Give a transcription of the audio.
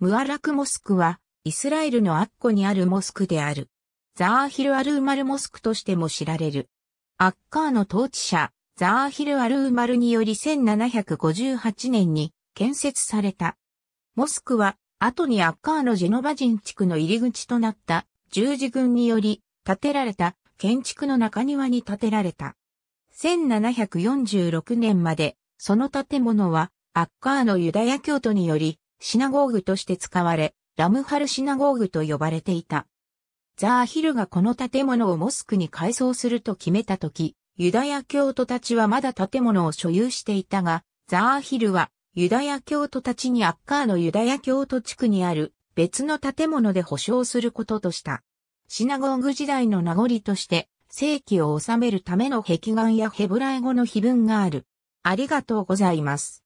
ムアラクモスクは、イスラエルのアッコにあるモスクである。ザーヒル・アルーマルモスクとしても知られる。アッカーの統治者、ザーヒル・アルーマルにより1758年に建設された。モスクは、後にアッカーのジェノバ人地区の入り口となった十字軍により建てられた建築の中庭に建てられた。1746年まで、その建物はアッカーのユダヤ教徒によりシナゴーグとして使われ、ラムハルシナゴーグと呼ばれていた。ザーヒルがこの建物をモスクに改装すると決めたとき、ユダヤ教徒たちはまだ建物を所有していたが、ザーヒルはユダヤ教徒たちにアッカーのユダヤ教徒地区にある別の建物で保証することとした。シナゴーグ時代の名残として、正規を収めるための壁画やヘブライ語の碑文がある。ありがとうございます。